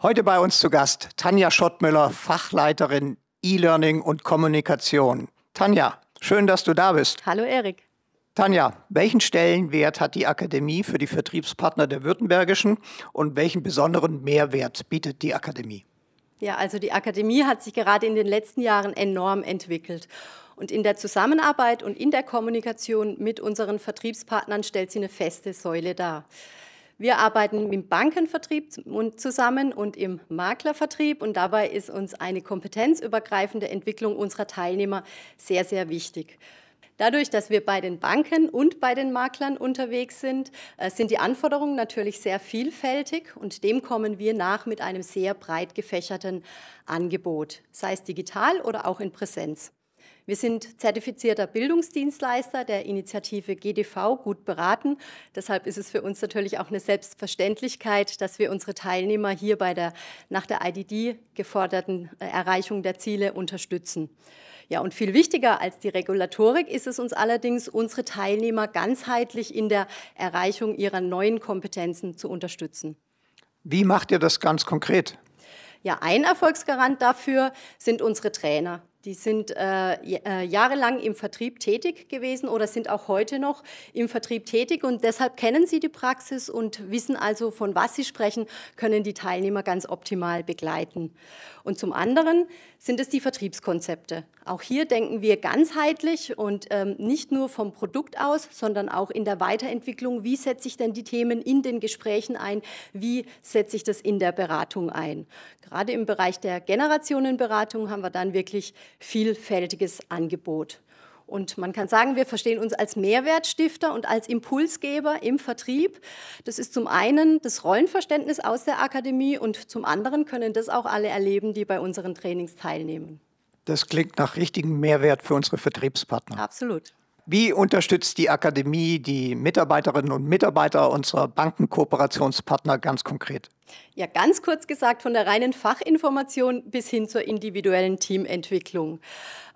Heute bei uns zu Gast Tanja Schottmüller, Fachleiterin E-Learning und Kommunikation. Tanja, schön, dass du da bist. Hallo Erik. Tanja, welchen Stellenwert hat die Akademie für die Vertriebspartner der Württembergischen und welchen besonderen Mehrwert bietet die Akademie? Ja, also die Akademie hat sich gerade in den letzten Jahren enorm entwickelt. Und in der Zusammenarbeit und in der Kommunikation mit unseren Vertriebspartnern stellt sie eine feste Säule dar. Wir arbeiten im Bankenvertrieb zusammen und im Maklervertrieb und dabei ist uns eine kompetenzübergreifende Entwicklung unserer Teilnehmer sehr, sehr wichtig. Dadurch, dass wir bei den Banken und bei den Maklern unterwegs sind, äh, sind die Anforderungen natürlich sehr vielfältig und dem kommen wir nach mit einem sehr breit gefächerten Angebot, sei es digital oder auch in Präsenz. Wir sind zertifizierter Bildungsdienstleister der Initiative GDV gut beraten. Deshalb ist es für uns natürlich auch eine Selbstverständlichkeit, dass wir unsere Teilnehmer hier bei der nach der IDD geforderten äh, Erreichung der Ziele unterstützen. Ja, und viel wichtiger als die Regulatorik ist es uns allerdings, unsere Teilnehmer ganzheitlich in der Erreichung ihrer neuen Kompetenzen zu unterstützen. Wie macht ihr das ganz konkret? Ja, ein Erfolgsgarant dafür sind unsere Trainer. Die sind äh, äh, jahrelang im Vertrieb tätig gewesen oder sind auch heute noch im Vertrieb tätig und deshalb kennen sie die Praxis und wissen also, von was sie sprechen, können die Teilnehmer ganz optimal begleiten. Und zum anderen sind es die Vertriebskonzepte. Auch hier denken wir ganzheitlich und ähm, nicht nur vom Produkt aus, sondern auch in der Weiterentwicklung. Wie setze ich denn die Themen in den Gesprächen ein? Wie setze ich das in der Beratung ein? Gerade im Bereich der Generationenberatung haben wir dann wirklich vielfältiges Angebot. Und man kann sagen, wir verstehen uns als Mehrwertstifter und als Impulsgeber im Vertrieb. Das ist zum einen das Rollenverständnis aus der Akademie und zum anderen können das auch alle erleben, die bei unseren Trainings teilnehmen. Das klingt nach richtigem Mehrwert für unsere Vertriebspartner. Absolut. Wie unterstützt die Akademie die Mitarbeiterinnen und Mitarbeiter unserer Bankenkooperationspartner ganz konkret? Ja, ganz kurz gesagt, von der reinen Fachinformation bis hin zur individuellen Teamentwicklung.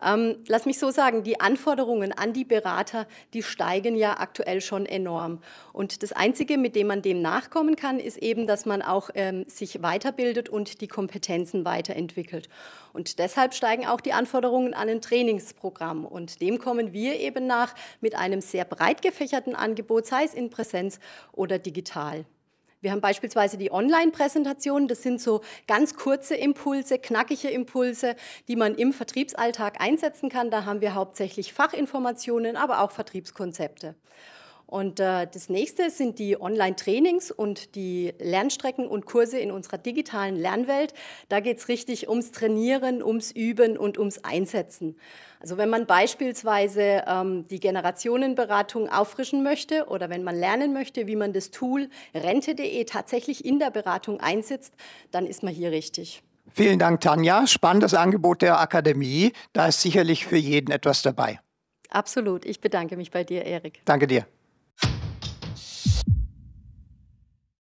Ähm, lass mich so sagen, die Anforderungen an die Berater, die steigen ja aktuell schon enorm. Und das Einzige, mit dem man dem nachkommen kann, ist eben, dass man auch ähm, sich weiterbildet und die Kompetenzen weiterentwickelt. Und deshalb steigen auch die Anforderungen an ein Trainingsprogramm. Und dem kommen wir eben nach mit einem sehr breit gefächerten Angebot, sei es in Präsenz oder digital. Wir haben beispielsweise die Online-Präsentationen. Das sind so ganz kurze Impulse, knackige Impulse, die man im Vertriebsalltag einsetzen kann. Da haben wir hauptsächlich Fachinformationen, aber auch Vertriebskonzepte. Und äh, das nächste sind die Online-Trainings und die Lernstrecken und Kurse in unserer digitalen Lernwelt. Da geht es richtig ums Trainieren, ums Üben und ums Einsetzen. Also wenn man beispielsweise ähm, die Generationenberatung auffrischen möchte oder wenn man lernen möchte, wie man das Tool rente.de tatsächlich in der Beratung einsetzt, dann ist man hier richtig. Vielen Dank, Tanja. Spannendes Angebot der Akademie. Da ist sicherlich für jeden etwas dabei. Absolut. Ich bedanke mich bei dir, Erik. Danke dir.